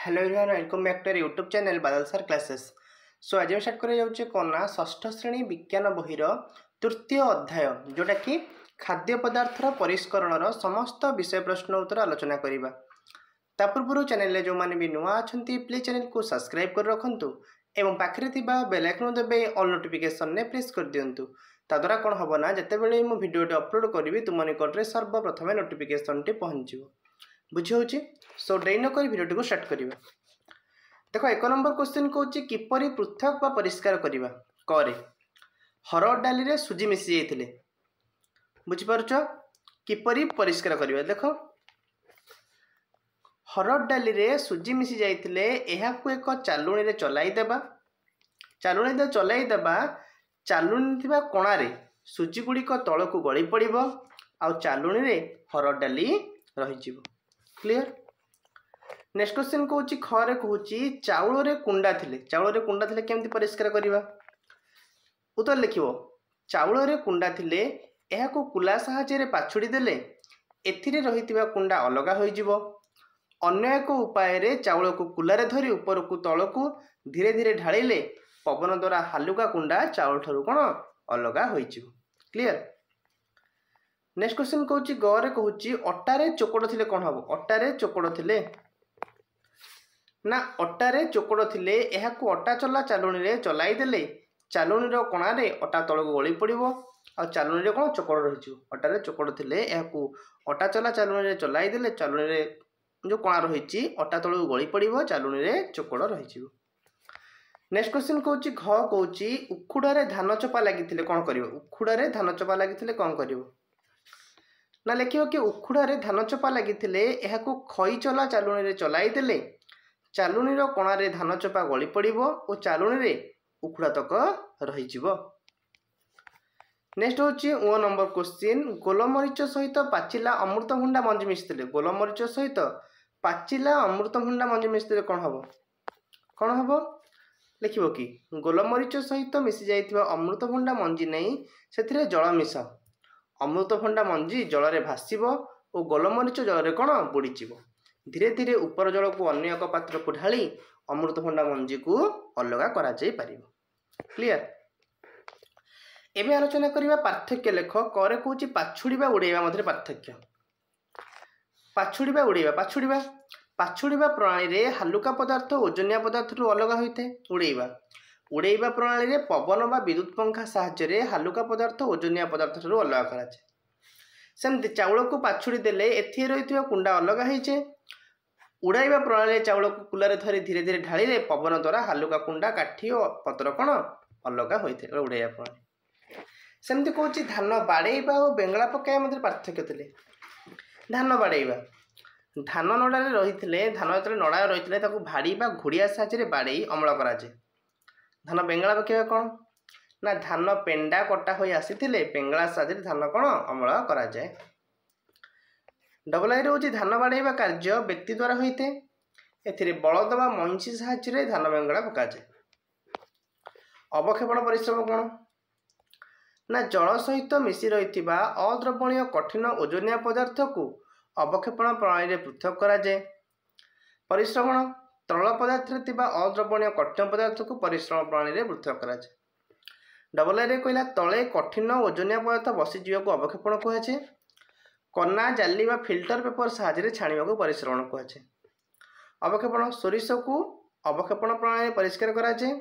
hello Vivaan welcome back to YouTube channel Badal sir classes so ଆଜି ମୁଁ start କରାଯାଉଛି କନା ଷଷ୍ଠ ଶ୍ରେଣୀ ବିଜ୍ଞାନ ବହିର ତୃତୀୟ ଅଧ୍ୟାୟ ଯେଉଁଟାକି ଖାଦ୍ୟ ପଦାର୍ଥର ପରିଷ୍କରଣର ସମସ୍ତ ବିଷୟ ପ୍ରଶ୍ନ ଉତ୍ତର ଆଲୋଚନା କରିବା ତା ପୂର୍ବରୁ ଚ୍ୟାନେଲରେ ଯେଉଁମାନେ ବି ନୂଆ ଅଛନ୍ତି ପ୍ଲିଜ୍ ଚ୍ୟାନେଲକୁ ସବସ୍କ୍ରାଇବ୍ କରି ରଖନ୍ତୁ ଏବଂ ପାଖରେ ଥିବା ବେଲ୍ ଆଇକନ୍ ଦେବେ ଅଲ୍ ନୋଟିଫିକେସନ୍ରେ ପ୍ରେସ୍ କରିଦିଅନ୍ତୁ ତାଦ୍ୱାରା କ'ଣ ହେବ ନା ଯେତେବେଳେ ମୁଁ ଭିଡ଼ିଓଟି ଅପଲୋଡ଼ କରିବି ତୁମ ନିକଟରେ ସର୍ବପ୍ରଥମେ ନୋଟିଫିକେସନ୍ଟି ପହଞ୍ଚିବ ବୁଝିହେଉଛି ସୋ ଡେଇଁ ନକରି ଭିଡ଼ିଓଟିକୁ ଷ୍ଟାର୍ଟ କରିବା ଦେଖ ଏକ ନମ୍ବର କ୍ୱେଶ୍ଚିନ୍ କହୁଛି କିପରି ପୃଥକ ବା ପରିଷ୍କାର କରିବା କରେ ହରଡ଼ ଡାଲିରେ ସୁଜି ମିଶିଯାଇଥିଲେ ବୁଝିପାରୁଛ କିପରି ପରିଷ୍କାର କରିବା ଦେଖ ହରଡ଼ ଡାଲିରେ ସୁଜି ମିଶିଯାଇଥିଲେ ଏହାକୁ ଏକ ଚାଲୁଣିରେ ଚଲାଇଦେବା ଚାଲୁଣିରେ ଚଲାଇଦେବା ଚାଲୁଣି ଥିବା କଣାରେ ସୁଜିଗୁଡ଼ିକ ତଳକୁ ଗଳି ପଡ଼ିବ ଆଉ ଚାଲୁଣିରେ ହରଡ଼ ଡାଲି ରହିଯିବ କ୍ଲିଅର ନେକ୍ସଟ କ୍ୱେଶ୍ଚିନ୍ କହୁଛି ଖରେ କହୁଛି ଚାଉଳରେ କୁଣ୍ଡା ଥିଲେ ଚାଉଳରେ କୁଣ୍ଡା ଥିଲେ କେମିତି ପରିଷ୍କାର କରିବା ଉତ୍ତର ଲେଖିବ ଚାଉଳରେ କୁଣ୍ଡା ଥିଲେ ଏହାକୁ କୁଲା ସାହାଯ୍ୟରେ ପାଛୁଡ଼ି ଦେଲେ ଏଥିରେ ରହିଥିବା କୁଣ୍ଡା ଅଲଗା ହୋଇଯିବ ଅନ୍ୟ ଏକ ଉପାୟରେ ଚାଉଳକୁ କୁଲାରେ ଧରି ଉପରକୁ ତଳକୁ ଧୀରେ ଧୀରେ ଢାଳିଲେ ପବନ ଦ୍ୱାରା ହାଲୁକା କୁଣ୍ଡା ଚାଉଳ ଠାରୁ କ'ଣ ଅଲଗା ହୋଇଯିବ କ୍ଲିଅର ନେକ୍ସଟ କ୍ୱେଶ୍ଚିନ୍ କହୁଛି ଗରେ କହୁଛି ଅଟାରେ ଚୋକଡ଼ ଥିଲେ କ'ଣ ହେବ ଅଟାରେ ଚୋକଡ଼ ଥିଲେ ନା ଅଟାରେ ଚୋକଡ଼ ଥିଲେ ଏହାକୁ ଅଟା ଚଲା ଚାଲୁଣିରେ ଚଲାଇ ଦେଲେ ଚାଲୁଣିର କଣାରେ ଅଟା ତଳକୁ ଗଳି ପଡ଼ିବ ଆଉ ଚାଲୁଣିରେ କ'ଣ ଚୋକଡ଼ ରହିଛି ଅଟାରେ ଚୋକଡ଼ ଥିଲେ ଏହାକୁ ଅଟା ଚଲା ଚାଲୁଣିରେ ଚଲାଇ ଦେଲେ ଚାଲୁଣିରେ ଯେଉଁ କଣା ରହିଛି ଅଟା ତଳକୁ ଗଳି ପଡ଼ିବ ଚାଲୁଣିରେ ଚୋକଡ଼ ରହିଯିବ ନେକ୍ସଟ କ୍ୱେଶ୍ଚିନ୍ କହୁଛି ଘ କହୁଛି ଉଖୁଡ଼ାରେ ଧାନ ଚୋପା ଲାଗିଥିଲେ କ'ଣ କରିବ ଉଖୁଡ଼ାରେ ଧାନ ଚୋପା ଲାଗିଥିଲେ କ'ଣ କରିବ ନା ଲେଖିବ କି ଉଖୁଡ଼ାରେ ଧାନ ଚୋପା ଲାଗିଥିଲେ ଏହାକୁ ଖଇ ଚଲା ଚାଲୁଣିରେ ଚଲାଇଦେଲେ ଚାଲୁଣିର କଣାରେ ଧାନ ଚୋପା ଗଳି ପଡ଼ିବ ଓ ଚାଲୁଣିରେ ଉଖୁଡ଼ା ତକ ରହିଯିବ ନେକ୍ସଟ ହେଉଛି ଓ ନମ୍ବର କୋଶ୍ଚିନ୍ ଗୋଲମରିଚ ସହିତ ପାଚିଲା ଅମୃତଭଣ୍ଡା ମଞ୍ଜି ମିଶିଥିଲେ ଗୋଲମରିଚ ସହିତ ପାଚିଲା ଅମୃତଭଣ୍ଡା ମଞ୍ଜି ମିଶିଥିଲେ କ'ଣ ହେବ କ'ଣ ହେବ ଲେଖିବ କି ଗୋଲମରିଚ ସହିତ ମିଶିଯାଇଥିବା ଅମୃତଭଣ୍ଡା ମଞ୍ଜି ନେଇ ସେଥିରେ ଜଳ ମିଶାଅ ଅମୃତଭଣ୍ଡା ମଞ୍ଜି ଜଳରେ ଭାସିବ ଓ ଗୋଲମରିଚ ଜଳରେ କ'ଣ ବୁଡ଼ିଯିବ ଧୀରେ ଧୀରେ ଉପର ଜଳକୁ ଅନ୍ୟ ଏକ ପାତ୍ରକୁ ଢାଳି ଅମୃତଭଣ୍ଡା ମଞ୍ଜିକୁ ଅଲଗା କରାଯାଇପାରିବ କ୍ଲିଅର ଏବେ ଆଲୋଚନା କରିବା ପାର୍ଥକ୍ୟ ଲେଖ କରେ କହୁଛି ପାଛୁଡ଼ି ବା ଉଡ଼େଇବା ମଧ୍ୟରେ ପାର୍ଥକ୍ୟ ପାଛୁଡ଼ି ବା ଉଡ଼େଇବା ପାଛୁଡ଼ିବା ପାଛୁଡ଼ିବା ପ୍ରଣାଳୀରେ ହାଲୁକା ପଦାର୍ଥ ଓଜନିଆ ପଦାର୍ଥରୁ ଅଲଗା ହୋଇଥାଏ ଉଡ଼େଇବା ଉଡ଼େଇବା ପ୍ରଣାଳୀରେ ପବନ ବା ବିଦ୍ୟୁତ୍ ପଙ୍ଖା ସାହାଯ୍ୟରେ ହାଲୁକା ପଦାର୍ଥ ଓଜନିଆ ପଦାର୍ଥଠାରୁ ଅଲଗା କରାଯାଏ ସେମିତି ଚାଉଳକୁ ପାଛୁଡ଼ି ଦେଲେ ଏଥିରେ ରହିଥିବା କୁଣ୍ଡା ଅଲଗା ହେଇଯାଏ ଉଡ଼ାଇବା ପ୍ରଣାଳୀରେ ଚାଉଳକୁ କୁଲାରେ ଧରି ଧୀରେ ଧୀରେ ଢାଳିଲେ ପବନ ଦ୍ୱାରା ହାଲୁକା କୁଣ୍ଡା କାଠି ଓ ପତ୍ର କ'ଣ ଅଲଗା ହୋଇଥାଏ ଉଡ଼ାଇବା ପ୍ରଣାଳୀ ସେମିତି କହୁଛି ଧାନ ବାଡ଼େଇବା ଓ ବେଙ୍ଗଳା ପକାଇବା ମଧ୍ୟରେ ପାର୍ଥକ୍ୟ ଥିଲେ ଧାନ ବାଡ଼େଇବା ଧାନ ନଡ଼ାରେ ରହିଥିଲେ ଧାନ ଯେତେବେଳେ ନଡ଼ା ରହିଥିଲେ ତାକୁ ଭାଡ଼ି ବା ଘୋଡ଼ିଆ ସାହାଯ୍ୟରେ ବାଡ଼େଇ ଅମଳ କରାଯାଏ ଧାନ ବେଙ୍ଗଳା ପକେଇବା କ'ଣ ନା ଧାନ ପେଣ୍ଡା କଟା ହୋଇ ଆସିଥିଲେ ବେଙ୍ଗଳା ସାହାଯ୍ୟରେ ଧାନ କ'ଣ ଅମଳ କରାଯାଏ ଡବଲ ଆଇରେ ହେଉଛି ଧାନ ବାଡ଼େଇବା କାର୍ଯ୍ୟ ବ୍ୟକ୍ତି ଦ୍ୱାରା ହୋଇଥାଏ ଏଥିରେ ବଳଦ ବା ମଇଁଚି ସାହାଯ୍ୟରେ ଧାନ ବେଙ୍ଗଳା ପକାଯାଏ ଅବକ୍ଷେପଣ ପରିଶ୍ରମ କ'ଣ ନା ଜଳ ସହିତ ମିଶି ରହିଥିବା ଅଦ୍ରବଣୀୟ କଠିନ ଓଜନିଆ ପଦାର୍ଥକୁ ଅବକ୍ଷେପଣ ପ୍ରଣାଳୀରେ ପୃଥକ କରାଯାଏ ପରିଶ୍ରମଣ ତରଳ ପଦାର୍ଥରେ ଥିବା ଅଦ୍ରବଣୀୟ କଠିନ ପଦାର୍ଥକୁ ପରିଶ୍ରମ ପ୍ରଣାଳୀରେ ପୃଥକ କରାଯାଏ ଡବଲ ଏରେ କହିଲା ତଳେ କଠିନ ଓଜନିଆ ପଦାର୍ଥ ବସିଯିବାକୁ ଅବକ୍ଷେପଣ କୁହାଯାଏ କନା ଜାଲି ବା ଫିଲ୍ଟର ପେପର ସାହାଯ୍ୟରେ ଛାଣିବାକୁ ପରିଶ୍ରମଣ କୁହାଯାଏ ଅବକ୍ଷେପଣ ସୋରିଷକୁ ଅବକ୍ଷେପଣ ପ୍ରଣାଳୀରେ ପରିଷ୍କାର କରାଯାଏ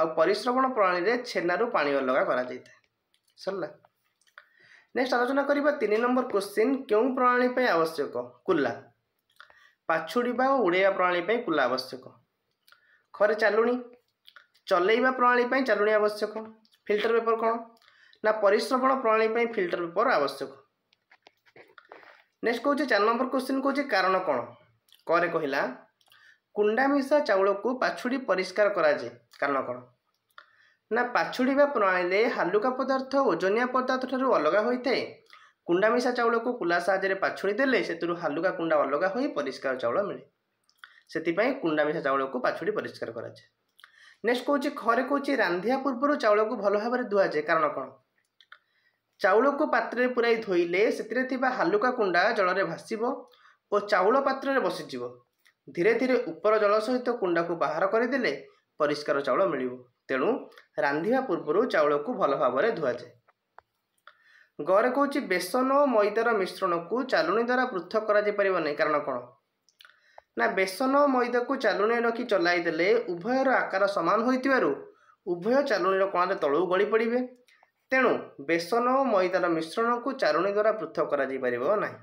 ଆଉ ପରିଶ୍ରମଣ ପ୍ରଣାଳୀରେ ଛେନାରୁ ପାଣି ଅଲଗା କରାଯାଇଥାଏ ସରିଲା ନେକ୍ସଟ ଆଲୋଚନା କରିବା ତିନି ନମ୍ବର କୋଶ୍ଚିନ୍ କେଉଁ ପ୍ରଣାଳୀ ପାଇଁ ଆବଶ୍ୟକ କୁଲା ପାଛୁଡ଼ିବା ଓ ଉଡ଼େଇବା ପ୍ରଣାଳୀ ପାଇଁ କୁଲା ଆବଶ୍ୟକ ଖରେ ଚାଲୁଣି ଚଲେଇବା ପ୍ରଣାଳୀ ପାଇଁ ଚାଲୁଣି ଆବଶ୍ୟକ ଫିଲ୍ଟର ପେପର କ'ଣ ନା ପରିଶ୍ରମଣ ପ୍ରଣାଳୀ ପାଇଁ ଫିଲ୍ଟର ପେପର ଆବଶ୍ୟକ ନେକ୍ସଟ କହୁଛି ଚାରି ନମ୍ବର କ୍ୱେଶ୍ଚିନ୍ କହୁଛି କାରଣ କ'ଣ କରେ କହିଲା କୁଣ୍ଡା ମିଶା ଚାଉଳକୁ ପାଛୁଡ଼ି ପରିଷ୍କାର କରାଯାଏ କାରଣ କ'ଣ ନା ପାଛୁଡ଼ିବା ପ୍ରଣାଳୀରେ ହାଲୁକା ପଦାର୍ଥ ଓଜନିଆ ପଦାର୍ଥ ଠାରୁ ଅଲଗା ହୋଇଥାଏ କୁଣ୍ଡା ମିଶା ଚାଉଳକୁ କୁଲା ସାହାଯ୍ୟରେ ପାଛୁଡ଼ି ଦେଲେ ସେଥିରୁ ହାଲୁକା କୁଣ୍ଡା ଅଲଗା ହୋଇ ପରିଷ୍କାର ଚାଉଳ ମିଳେ ସେଥିପାଇଁ କୁଣ୍ଡା ମିଶା ଚାଉଳକୁ ପାଛୁଡ଼ି ପରିଷ୍କାର କରାଯାଏ ନେକ୍ସଟ କହୁଛି ଖରେ କହୁଛି ରାନ୍ଧିବା ପୂର୍ବରୁ ଚାଉଳକୁ ଭଲ ଭାବରେ ଧୁଆଯାଏ କାରଣ କ'ଣ ଚାଉଳକୁ ପାତ୍ରରେ ପୁରାଇ ଧୋଇଲେ ସେଥିରେ ଥିବା ହାଲୁକା କୁଣ୍ଡା ଜଳରେ ଭାସିବ ଓ ଚାଉଳ ପାତ୍ରରେ ବସିଯିବ ଧୀରେ ଧୀରେ ଉପର ଜଳ ସହିତ କୁଣ୍ଡାକୁ ବାହାର କରିଦେଲେ ପରିଷ୍କାର ଚାଉଳ ମିଳିବ ତେଣୁ ରାନ୍ଧିବା ପୂର୍ବରୁ ଚାଉଳକୁ ଭଲ ଭାବରେ ଧୁଆଯାଏ ଗରେ କହୁଛି ବେସନ ଓ ମଇଦାର ମିଶ୍ରଣକୁ ଚାଲୁଣି ଦ୍ୱାରା ପୃଥକ କରାଯାଇପାରିବ ନାହିଁ କାରଣ କ'ଣ ନା ବେସନ ମଇଦାକୁ ଚାଲୁଣିରେ ରଖି ଚଲାଇଦେଲେ ଉଭୟର ଆକାର ସମାନ ହୋଇଥିବାରୁ ଉଭୟ ଚାଲୁଣିର କଣରେ ତଳକୁ ଗଳି ପଡ଼ିବେ ତେଣୁ ବେସନ ଓ ମଇଦାର ମିଶ୍ରଣକୁ ଚାଲୁଣି ଦ୍ୱାରା ପୃଥକ କରାଯାଇପାରିବ ନାହିଁ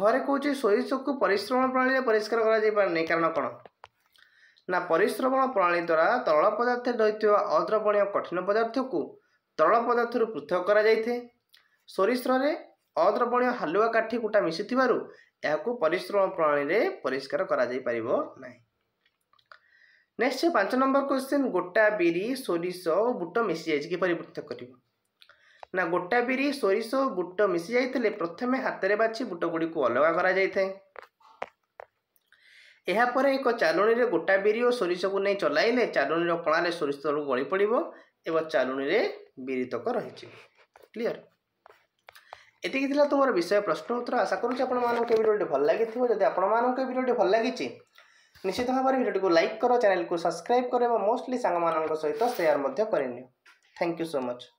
ଘରେ କହୁଛି ସୋରିଷକୁ ପରିଶ୍ରମ ପ୍ରଣାଳୀରେ ପରିଷ୍କାର କରାଯାଇପାରେ ନାହିଁ କାରଣ କ'ଣ ନା ପରିଶ୍ରମଣ ପ୍ରଣାଳୀ ଦ୍ୱାରା ତରଳ ପଦାର୍ଥରେ ରହିଥିବା ଅଦ୍ରବଣୀୟ କଠିନ ପଦାର୍ଥକୁ ତରଳ ପଦାର୍ଥରୁ ପୃଥକ କରାଯାଇଥାଏ ସୋରିଷରେ ଅଦ୍ରବଣୀୟ ହାଲୁଆ କାଠି କୁଟା ମିଶିଥିବାରୁ ଏହାକୁ ପରିଶ୍ରମ ପ୍ରଣାଳୀରେ ପରିଷ୍କାର କରାଯାଇପାରିବ ନାହିଁ ନେକ୍ସଟ ପାଞ୍ଚ ନମ୍ବର କ୍ୱେଶ୍ଚିନ୍ ଗୋଟା ବିରି ସୋରିଷ ଓ ବୁଟ ମିଶିଯାଇଛି କିପରି ପୃଥକ କରିବ ନା ଗୋଟା ବିରି ସୋରିଷ ଓ ବୁଟ ମିଶିଯାଇଥିଲେ ପ୍ରଥମେ ହାତରେ ବାଛି ବୁଟ ଗୁଡ଼ିକୁ ଅଲଗା କରାଯାଇଥାଏ ଏହାପରେ ଏକ ଚାଲୁଣିରେ ଗୋଟା ବିରି ଓ ସୋରିଷକୁ ନେଇ ଚଲାଇଲେ ଚାଲୁଣିର କଣାରେ ସୋରିଷ ତଳକୁ ଗଳି ପଡ଼ିବ ଏବଂ ଚାଲୁଣିରେ ବିରିତକ ରହିଛି କ୍ଲିଅର ଏତିକି ଥିଲା ତୁମର ବିଷୟ ପ୍ରଶ୍ନୋତ୍ତର ଆଶା କରୁଛି ଆପଣମାନଙ୍କୁ ଏ ଭିଡ଼ିଓଟି ଭଲ ଲାଗିଥିବ ଯଦି ଆପଣମାନଙ୍କୁ ଏ ଭିଡ଼ିଓଟି ଭଲ ଲାଗିଛି ନିଶ୍ଚିତ ଭାବରେ ଭିଡ଼ିଓଟିକୁ ଲାଇକ୍ କର ଚ୍ୟାନେଲକୁ ସବସ୍କ୍ରାଇବ୍ କର ଏବଂ ମୋଷ୍ଟଲି ସାଙ୍ଗମାନଙ୍କ ସହିତ ସେୟାର ମଧ୍ୟ କରିନିଅ ଥ୍ୟାଙ୍କ ୟୁ ସୋ ମଚ୍